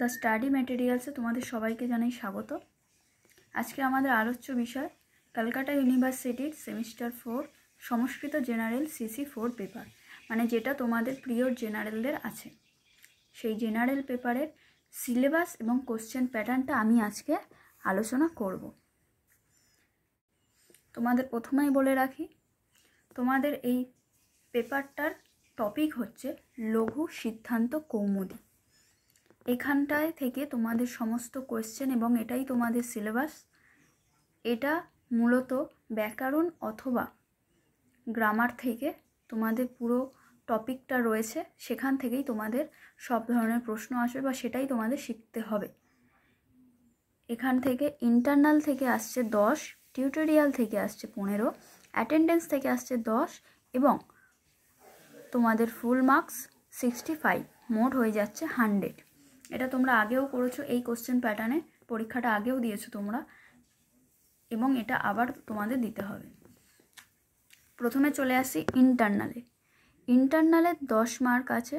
the study ম্যাটেরিয়ালসে তোমাদের সবাইকে জানাই স্বাগত আজকে আমাদের আলোচ্য বিষয় ক্যালকাটা ইউনিভার্সিটির semester four Sanskrit general CC four paper মানে যেটা তোমাদের প্রিয় জেনারেলদের আছে সেই জেনারেল পেপারের সিলেবাস এবং কোশ্চেন প্যাটার্নটা আমি আজকে আলোচনা করব তোমাদের প্রথমেই বলে রাখি তোমাদের এই পেপারটার টপিক হচ্ছে লঘু সিদ্ধান্ত কৌমুদী এখানটায় থেকে তোমাদের সমস্ত কোয়েশ্চেন এবং এটাই তোমাদের সিলেবাস এটা মূলত ব্যাকরণ অথবা গ্রামার থেকে তোমাদের পুরো টপিকটা রয়েছে সেখান থেকেই তোমাদের সব ধরনের প্রশ্ন আসবে বা সেটাই তোমাদের শিখতে হবে এখান থেকে ইন্টারনাল থেকে আসছে দশ টিউটোরিয়াল থেকে আসছে পনেরো অ্যাটেন্ডেন্স থেকে আসছে দশ এবং তোমাদের ফুল মার্কস সিক্সটি ফাইভ মোট হয়ে যাচ্ছে হান্ড্রেড এটা তোমরা আগেও করেছো এই কোশ্চেন প্যাটার্নে পরীক্ষাটা আগেও দিয়েছো তোমরা এবং এটা আবার তোমাদের দিতে হবে প্রথমে চলে আসি ইন্টারনালে ইন্টারনালে দশ মার্ক আছে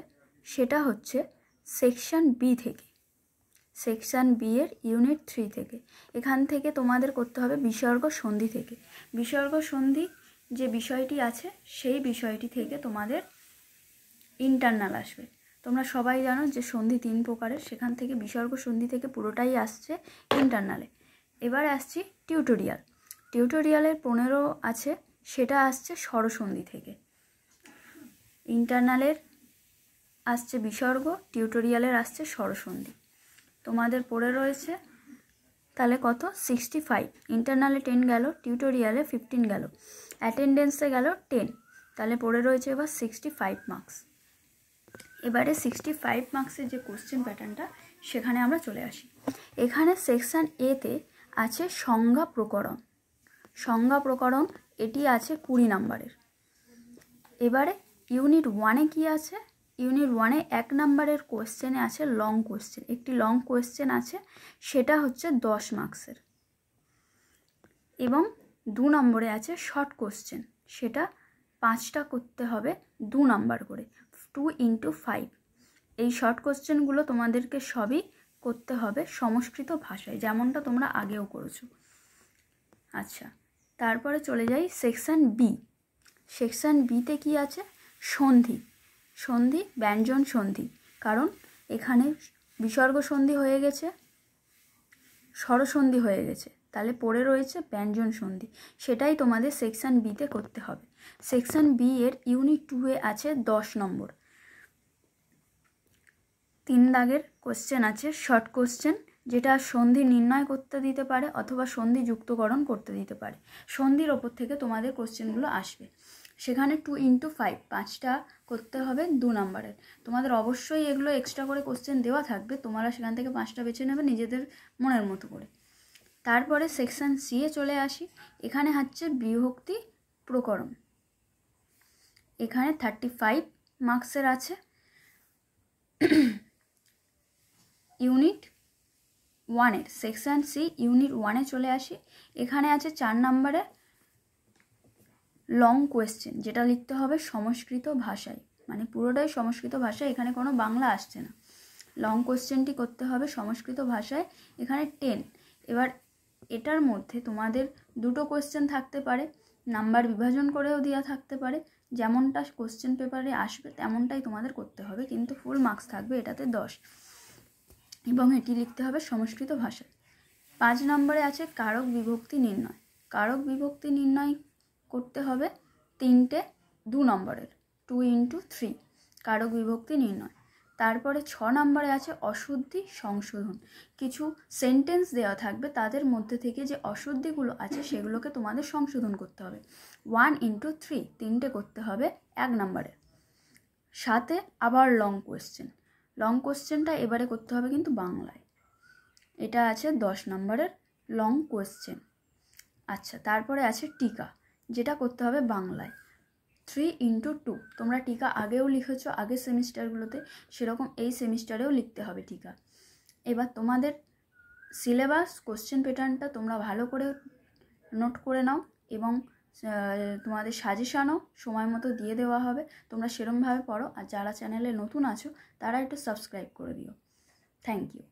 সেটা হচ্ছে সেকশান বি থেকে সেকশান বি এর ইউনিট থ্রি থেকে এখান থেকে তোমাদের করতে হবে বিসর্গ সন্ধি থেকে বিসর্গ সন্ধি যে বিষয়টি আছে সেই বিষয়টি থেকে তোমাদের ইন্টারনাল আসবে তোমরা সবাই জানো যে সন্ধি তিন প্রকারের সেখান থেকে বিসর্গ সন্ধি থেকে পুরোটাই আসছে ইন্টারনালে এবার আসছি টিউটোরিয়াল টিউটোরিয়ালের পনেরো আছে সেটা আসছে স্বরসন্ধি থেকে ইন্টারনালের আসছে বিসর্গ টিউটোরিয়ালের আসছে স্বরসন্ধি তোমাদের পড়ে রয়েছে তাহলে কত সিক্সটি ফাইভ ইন্টারনালে টেন গেল টিউটোরিয়ালে ফিফটিন গেল অ্যাটেন্ডেন্সে গেল টেন তাহলে পড়ে রয়েছে এবার সিক্সটি ফাইভ মার্কস এবারে সিক্সটি ফাইভ মার্কসের যে কোশ্চেন প্যাটার্নটা সেখানে আমরা চলে আসি এখানে সেকশান এতে আছে সংজ্ঞা প্রকরণ সংজ্ঞা প্রকরণ এটি আছে কুড়ি নাম্বারের এবারে ইউনিট ওয়ানে কি আছে ইউনিট ওয়ানে এক নাম্বারের কোয়েশ্চেনে আছে লং কোয়েশ্চেন একটি লং কোয়েশ্চেন আছে সেটা হচ্ছে দশ মার্কসের এবং দু নম্বরে আছে শর্ট কোয়েশ্চেন সেটা পাঁচটা করতে হবে দু নাম্বার করে টু ইন্টু ফাইভ এই শর্ট কোশ্চেনগুলো তোমাদেরকে সবই করতে হবে সংস্কৃত ভাষায় যেমনটা তোমরা আগেও করেছো আচ্ছা তারপরে চলে যাই সেকশান বি সেকশান বিতে কি আছে সন্ধি সন্ধি ব্যঞ্জন সন্ধি কারণ এখানে বিসর্গ সন্ধি হয়ে গেছে স্বরসন্ধি হয়ে গেছে তাহলে পড়ে রয়েছে ব্যঞ্জন সন্ধি সেটাই তোমাদের সেকশান বিতে করতে হবে সেকশান বি এর ইউনিট টু এ আছে দশ নম্বর তিন দাগের কোশ্চেন আছে শর্ট কোশ্চেন যেটা সন্ধি নির্ণয় করতে দিতে পারে অথবা সন্ধি যুক্তকরণ করতে দিতে পারে সন্ধির ওপর থেকে তোমাদের কোশ্চেনগুলো আসবে সেখানে টু ইন্টু ফাইভ পাঁচটা করতে হবে দু নম্বরের তোমাদের অবশ্যই এগুলো এক্সট্রা করে কোশ্চেন দেওয়া থাকবে তোমরা সেখান থেকে পাঁচটা বেছে নেবে নিজেদের মনের মতো করে তারপরে সেকশান সি এ চলে আসি এখানে হচ্ছে বিভক্তি প্রকরণ এখানে থার্টি ফাইভ মার্কসের আছে ওয়ানের সেকশান সি ইউনিট ওয়ানে চলে আসি এখানে আছে চার নম্বরে লং কোয়েশ্চেন যেটা লিখতে হবে সংস্কৃত ভাষায় মানে পুরোটাই সংস্কৃত ভাষায় এখানে কোনো বাংলা আসছে না লং কোয়েশ্চেনটি করতে হবে সংস্কৃত ভাষায় এখানে টেন এবার এটার মধ্যে তোমাদের দুটো কোয়েশ্চেন থাকতে পারে নাম্বার বিভাজন করেও দেওয়া থাকতে পারে যেমনটা কোশ্চেন পেপারে আসবে তেমনটাই তোমাদের করতে হবে কিন্তু ফুল মার্কস থাকবে এটাতে দশ এবং এটি লিখতে হবে সংস্কৃত ভাষায় পাঁচ নম্বরে আছে কারক বিভক্তি নির্ণয় কারক বিভক্তি নির্ণয় করতে হবে তিনটে দু নম্বরের টু ইন্টু থ্রি কারক বিভক্তি নির্ণয় তারপরে ছ নম্বরে আছে অশুদ্ধি সংশোধন কিছু সেন্টেন্স দেওয়া থাকবে তাদের মধ্যে থেকে যে অশুদ্ধিগুলো আছে সেগুলোকে তোমাদের সংশোধন করতে হবে ওয়ান ইন্টু থ্রি তিনটে করতে হবে এক নম্বরে সাথে আবার লং কোয়েশ্চেন লং কোশ্চেনটা এবারে করতে হবে কিন্তু বাংলায় এটা আছে দশ নম্বরের লং কোশ্চেন আচ্ছা তারপরে আছে টিকা যেটা করতে হবে বাংলায় থ্রি ইন্টু টু তোমরা টিকা আগেও লিখেছ আগের সেমিস্টারগুলোতে সেরকম এই সেমিস্টারেও লিখতে হবে টিকা এবার তোমাদের সিলেবাস কোশ্চেন প্যাটার্নটা তোমরা ভালো করে নোট করে নাও এবং তোমাদের সাজেশানও সময় মতো দিয়ে দেওয়া হবে তোমরা সেরমভাবে পড়ো আর যারা চ্যানেলে নতুন আছো তারা একটু সাবস্ক্রাইব করে দিও থ্যাংক ইউ